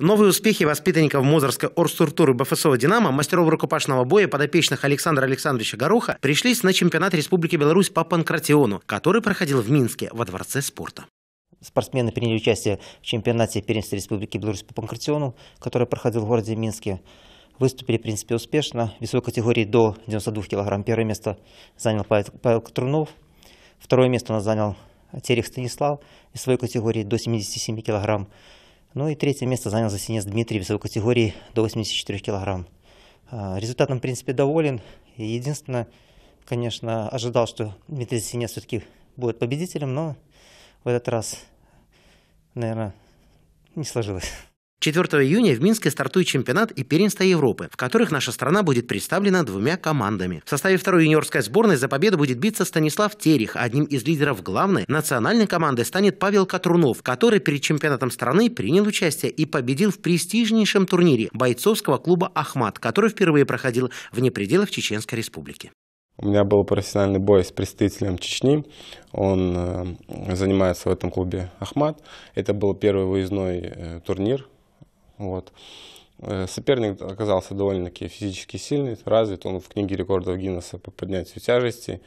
Новые успехи воспитанников Мозорской оргструктуры БФСО «Динамо», мастеров рукопашного боя, подопечных Александра Александровича Гороха пришлись на чемпионат Республики Беларусь по панкратиону, который проходил в Минске во Дворце спорта. Спортсмены приняли участие в чемпионате первенства Республики Беларусь по панкратиону, который проходил в городе Минске. Выступили, в принципе, успешно. В весовой категории до 92 кг первое место занял Павел, Катрунов. Второе место у нас занял Терех Станислав. В весовой категории до 77 килограмм ну и третье место занял засинец Дмитрий весовой категории до 84 килограмм. А, Результатом, в принципе, доволен. Единственное, конечно, ожидал, что Дмитрий Засинец все-таки будет победителем, но в этот раз, наверное, не сложилось. 4 июня в Минске стартует чемпионат и первенство Европы, в которых наша страна будет представлена двумя командами. В составе второй юниорской сборной за победу будет биться Станислав Терех, одним из лидеров главной национальной команды станет Павел Катрунов, который перед чемпионатом страны принял участие и победил в престижнейшем турнире бойцовского клуба «Ахмат», который впервые проходил вне пределов Чеченской Республики. У меня был профессиональный бой с представителем Чечни. Он э, занимается в этом клубе «Ахмат». Это был первый выездной э, турнир вот. Э, соперник оказался довольно-таки физически сильный, развит. Он в книге рекордов Гиннесса по поднятию тяжести.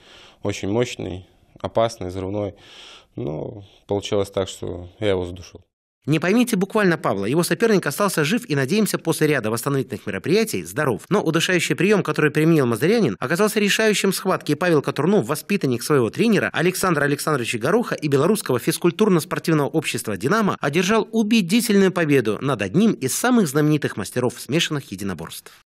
Очень мощный, опасный, взрывной. Но ну, получилось так, что я его задушил. Не поймите буквально Павла, его соперник остался жив и, надеемся, после ряда восстановительных мероприятий здоров. Но удушающий прием, который применил Мазырянин, оказался решающим в схватке, и Павел Катурнов, воспитанник своего тренера Александра Александровича Гороха и белорусского физкультурно-спортивного общества «Динамо», одержал убедительную победу над одним из самых знаменитых мастеров смешанных единоборств.